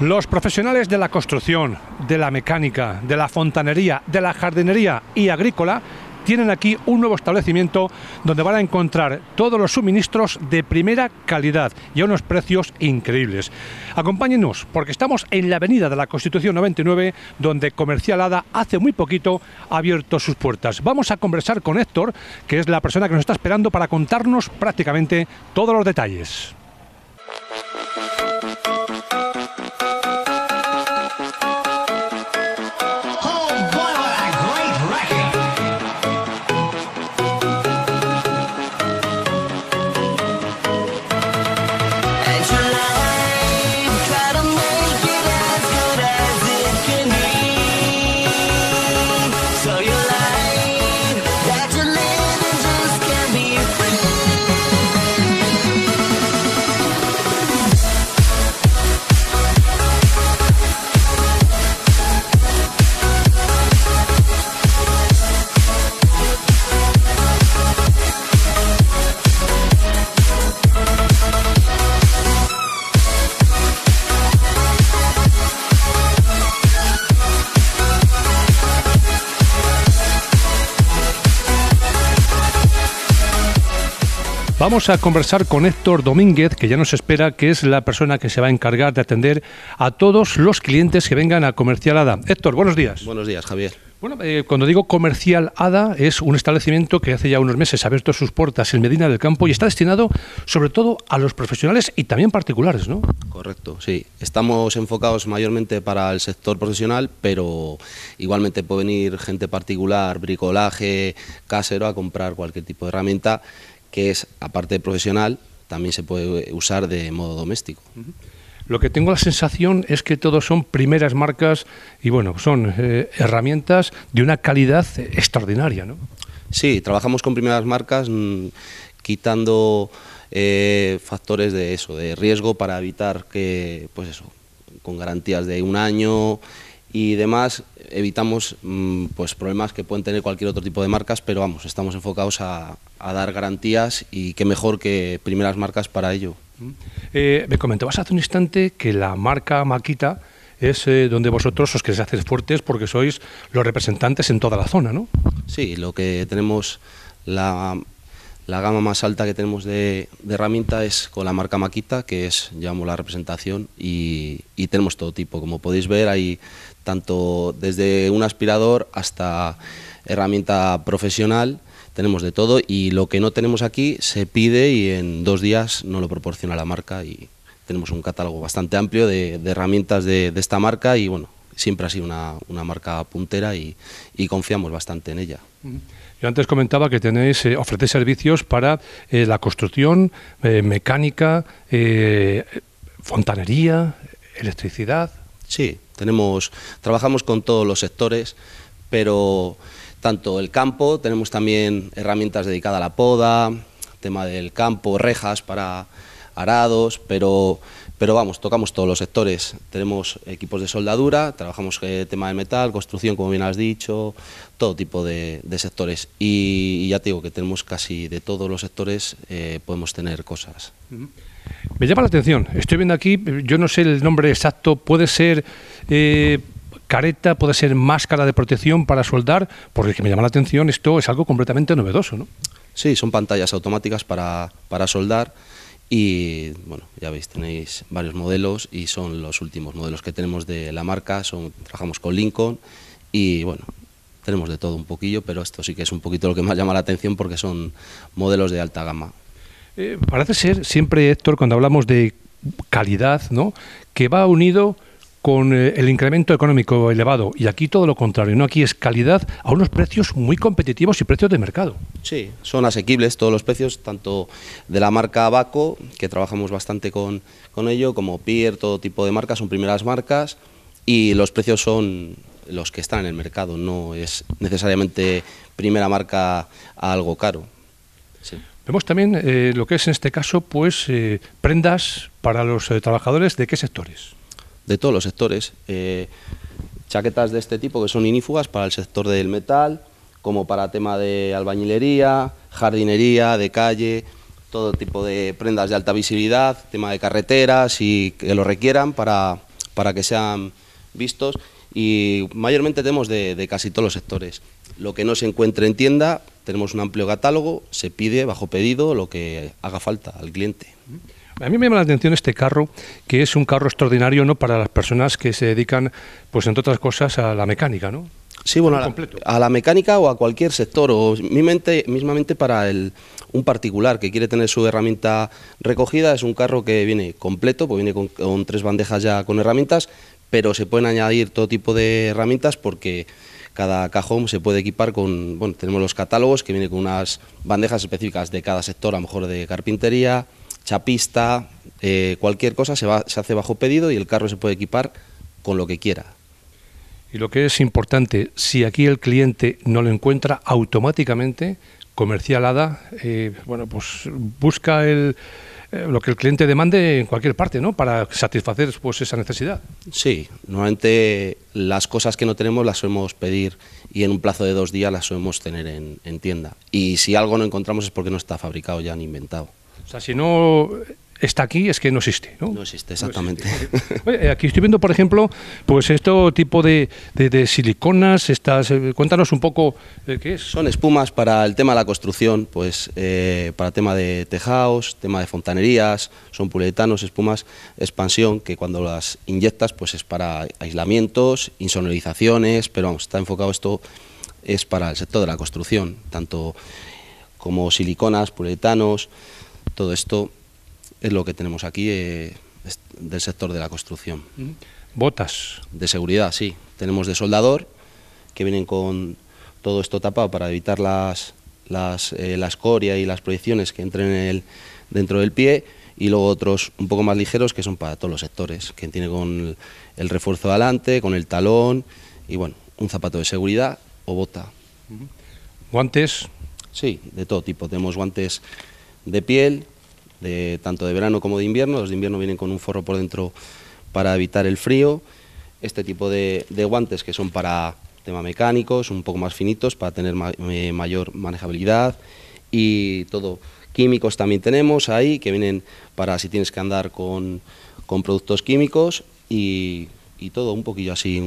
Los profesionales de la construcción, de la mecánica, de la fontanería, de la jardinería y agrícola tienen aquí un nuevo establecimiento donde van a encontrar todos los suministros de primera calidad y a unos precios increíbles. Acompáñenos porque estamos en la Avenida de la Constitución 99 donde Comercial hace muy poquito ha abierto sus puertas. Vamos a conversar con Héctor, que es la persona que nos está esperando para contarnos prácticamente todos los detalles. Vamos a conversar con Héctor Domínguez, que ya nos espera, que es la persona que se va a encargar de atender a todos los clientes que vengan a Comercial ADA. Héctor, buenos días. Buenos días, Javier. Bueno, eh, cuando digo comercial ADA es un establecimiento que hace ya unos meses ha abierto sus puertas en Medina del Campo y está destinado sobre todo a los profesionales y también particulares, ¿no? Correcto, sí. Estamos enfocados mayormente para el sector profesional, pero igualmente puede venir gente particular, bricolaje, casero, a comprar cualquier tipo de herramienta que es, aparte de profesional, también se puede usar de modo doméstico. Lo que tengo la sensación es que todos son primeras marcas y bueno, son eh, herramientas de una calidad extraordinaria, ¿no? Sí, trabajamos con primeras marcas mm, quitando eh, factores de eso, de riesgo para evitar que, pues eso, con garantías de un año y demás, evitamos mm, pues, problemas que pueden tener cualquier otro tipo de marcas, pero vamos, estamos enfocados a, dar garantías y qué mejor que primeras marcas para ello. Mm. Eh, me comentabas hace un instante que la marca Maquita es eh, donde vosotros os queréis hacer fuertes porque sois los representantes en toda la zona, ¿no? Sí, lo que tenemos la la gama más alta que tenemos de, herramientas herramienta es con la marca Maquita, que es, llamo la representación, y, tenemos todo tipo. Como podéis ver, hay tanto desde un aspirador hasta herramienta profesional, tenemos de todo, y lo que no tenemos aquí se pide y en dos días no lo proporciona la marca, y tenemos un catálogo bastante amplio de, herramientas de, esta marca, y bueno, siempre ha sido una, marca puntera y confiamos bastante en ella. Yo antes comentaba que tenéis, eh, ofrecéis servicios para eh, la construcción, eh, mecánica, fontanería, electricidad. Sí, tenemos, trabajamos con todos los sectores, pero tanto el campo, tenemos también herramientas dedicadas a la poda, tema del campo, rejas para arados, pero, pero vamos, tocamos todos los sectores. Tenemos equipos de soldadura, trabajamos el eh, tema de metal, construcción, como bien has dicho, todo tipo de, sectores. Y, ya te digo que tenemos casi de todos los sectores, eh, podemos tener cosas. Me llama la atención, estoy viendo aquí, yo no sé el nombre exacto, puede ser... Eh, careta, puede ser máscara de protección para soldar, porque que me llama la atención, esto es algo completamente novedoso, ¿no? Sí, son pantallas automáticas para, para soldar. Y bueno, ya veis, tenéis varios modelos y son los últimos modelos que tenemos de la marca. trabajamos con Lincoln y bueno, tenemos de todo un poquillo, pero esto sí que es un poquito lo que más llama la atención porque son modelos de alta gama. Eh, parece ser siempre, Héctor, cuando hablamos de calidad, ¿no? que va unido con eh, el incremento económico elevado. Y aquí todo lo contrario, ¿no? Aquí es calidad a unos precios muy competitivos y precios de mercado. Sí, son asequibles todos los precios, tanto de la marca Abaco, que trabajamos bastante con, ello, como Pier, todo tipo de marcas, son primeras marcas, y los precios son los que están en el mercado, no es necesariamente primera marca a algo caro. Vemos también eh, lo que es en este caso, pues eh, prendas para los trabajadores de qué sectores de todos los sectores. Eh, chaquetas de este tipo que son inífugas para el sector del metal, como para tema de albañilería, jardinería, de calle, todo tipo de prendas de alta visibilidad, tema de carreteras y que lo requieran para, que sean vistos y mayormente tenemos de, de, casi todos los sectores. Lo que no se encuentre en tienda, tenemos un amplio catálogo, se pide bajo pedido lo que haga falta al cliente. Mm. A mí me llama la atención este carro, que es un carro extraordinario no para las personas que se dedican, pues entre otras cosas, a la mecánica, ¿no? Sí, bueno, a la, mecánica o a cualquier sector, o mismamente, mismamente para el, un particular que quiere tener su herramienta recogida, es un carro que viene completo, pues viene con, tres bandejas ya con herramientas, pero se pueden añadir todo tipo de herramientas porque cada cajón se puede equipar con, bueno, tenemos los catálogos que viene con unas bandejas específicas de cada sector, a lo mejor de carpintería, chapista, eh, cualquier cosa se, va, hace bajo pedido y el carro se puede equipar con lo que quiera. Y lo que es importante, si aquí el cliente no lo encuentra, automáticamente Comercial ADA, eh, bueno, pues busca el, eh, lo que el cliente demande en cualquier parte, ¿no? Para satisfacer pues, esa necesidad. Sí, normalmente las cosas que no tenemos las solemos pedir y en un plazo de dos días las solemos tener en, en tienda. Y si algo no encontramos es porque no está fabricado ya ni inventado. O sea, si no está aquí es que no existe, ¿no? No existe, exactamente. aquí estoy viendo, por ejemplo, pues este tipo de, siliconas, eh, cuéntanos un poco de eh, qué es. Son espumas para el tema de la construcción, pues eh, para tema de tejados, tema de fontanerías, son puretanos, espumas expansión, que cuando las inyectas, pues es para aislamientos, insonorizaciones, pero está enfocado esto, es para el sector de la construcción, tanto como siliconas, puretanos, todo esto es lo que tenemos aquí eh, del sector de la construcción. ¿Botas? De seguridad, sí. Tenemos de soldador, que vienen con todo esto tapado para evitar las, las, eh, la escoria y las proyecciones que entren el, dentro del pie y luego otros un poco más ligeros que son para todos los sectores, que tiene con el, refuerzo de adelante, con el talón y bueno, un zapato de seguridad o bota. ¿Guantes? Sí, de todo tipo. Tenemos guantes de piel, tanto de verano como de invierno. Los de invierno vienen con un forro por dentro para evitar el frío. Este tipo de, guantes que son para tema mecánicos, un poco más finitos para tener eh, mayor manejabilidad y todo. Químicos también tenemos ahí que vienen para si tienes que andar con, productos químicos y, todo un poquillo así,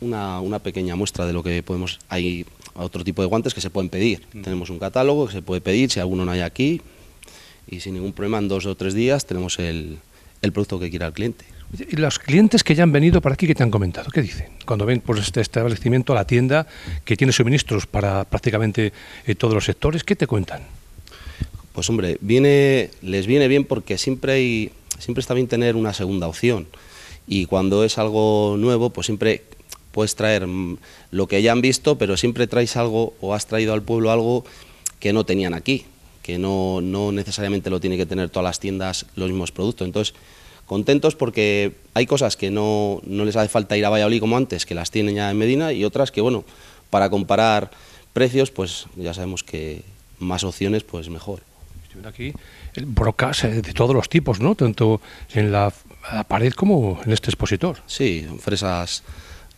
una, una pequeña muestra de lo que podemos ahí otro tipo de guantes que se pueden pedir. Mm. Tenemos un catálogo que se puede pedir, si alguno no hay aquí, y sin ningún problema en dos o tres días tenemos el, producto que quiera el cliente. Y los clientes que ya han venido para aquí, que te han comentado? ¿Qué dicen? Cuando ven por pues, este establecimiento, la tienda, que tiene suministros para prácticamente eh, todos los sectores, ¿qué te cuentan? Pues hombre, viene, les viene bien porque siempre, hay, siempre está bien tener una segunda opción. Y cuando es algo nuevo, pues siempre puedes traer lo que hayan visto, pero siempre traes algo o has traído al pueblo algo que no tenían aquí, que no, no necesariamente lo tiene que tener todas las tiendas los mismos productos. Entonces, contentos porque hay cosas que no, les hace falta ir a Valladolid como antes, que las tienen ya en Medina, y otras que, bueno, para comparar precios, pues ya sabemos que más opciones, pues mejor. estuvieron eh, brocas eh, de todos los tipos, ¿no? Tanto en la, la pared como en este expositor. Sí, fresas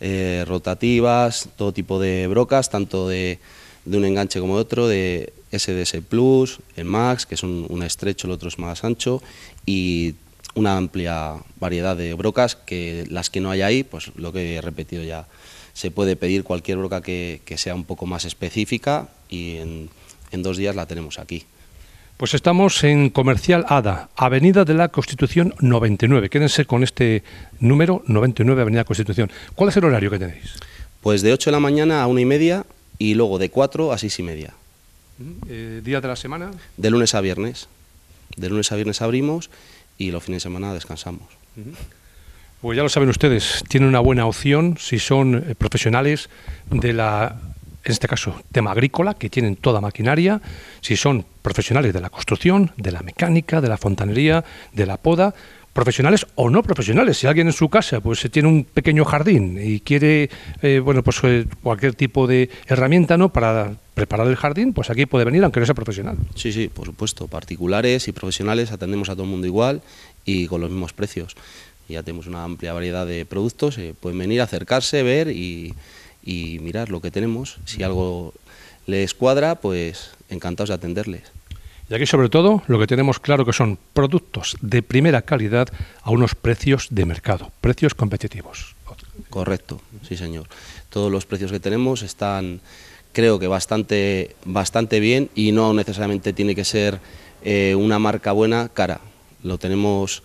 eh, rotativas, todo tipo de brocas, tanto de, un enganche como de otro, de SDS Plus, el Max, que es un, estrecho, el otro es más ancho, y una amplia variedad de brocas, que las que no hay ahí, pues lo que he repetido ya, se puede pedir cualquier broca que, sea un poco más específica y en dos días la tenemos aquí. Pues estamos en Comercial Ada, Avenida de la Constitución 99. Quédense con este número 99 Avenida Constitución. ¿Cuál es el horario que tenéis? Pues de 8 de la mañana a 1 y media y luego de 4 a 6 y media. ¿Días mm, eh, ¿Día de la semana? De lunes a viernes. De lunes a viernes abrimos y los fines de semana descansamos. Mm-hmm. Pues ya lo saben ustedes, tienen una buena opción si son eh, profesionales de la en este caso, tema agrícola, que tienen toda maquinaria, si son profesionales de la construcción, de la mecánica, de la fontanería, de la poda, profesionales o no profesionales. Si alguien en su casa pues eh, tiene un pequeño jardín y quiere eh, bueno pues eh, cualquier tipo de herramienta no para preparar el jardín, pues aquí puede venir aunque no sea profesional. Sí, sí, por supuesto. Particulares y profesionales atendemos a todo el mundo igual y con los mismos precios. Ya tenemos una amplia variedad de productos, pueden venir, acercarse, ver y, y mirar lo que tenemos. Si algo les cuadra, pues encantados de atenderles. Y aquí sobre todo lo que tenemos claro que son productos de primera calidad a unos precios de mercado, precios competitivos. Correcto, sí señor. Todos los precios que tenemos están, creo que bastante, bastante bien y no necesariamente tiene que ser eh, una marca buena cara. Lo tenemos,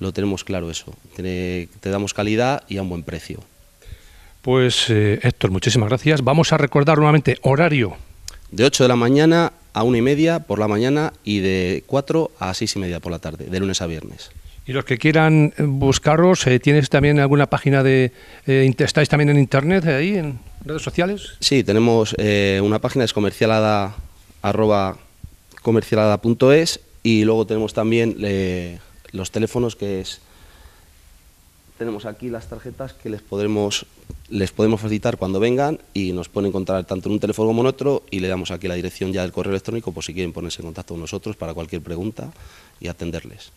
lo tenemos claro eso. te damos calidad y a un buen precio. Pues eh, Héctor, muchísimas gracias. Vamos a recordar nuevamente horario. De 8 de la mañana a una y media por la mañana y de 4 a 6 y media por la tarde, de lunes a viernes. Y los que quieran buscaros, eh, ¿tienes también alguna página de... Eh, ¿Estáis también en internet ahí, en redes sociales? Sí, tenemos una página, es comercialada.es y luego tenemos también los teléfonos que es tenemos aquí las tarjetas que les les podemos facilitar cuando vengan y nos pueden encontrar tanto en un teléfono como en otro y le damos aquí la dirección ya del correo electrónico por si quieren ponerse en contacto con nosotros para cualquier pregunta y atenderles.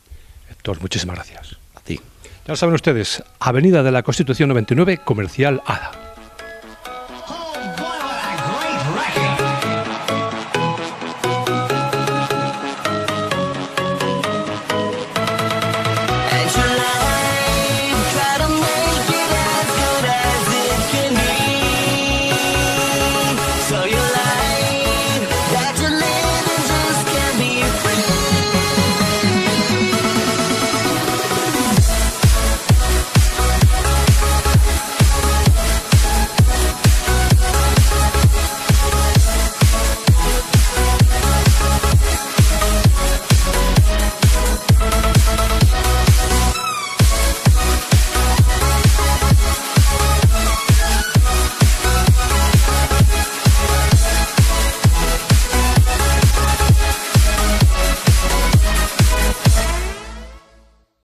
Héctor, muchísimas gracias. A ti. Ya lo saben ustedes, Avenida de la Constitución 99, Comercial ADA.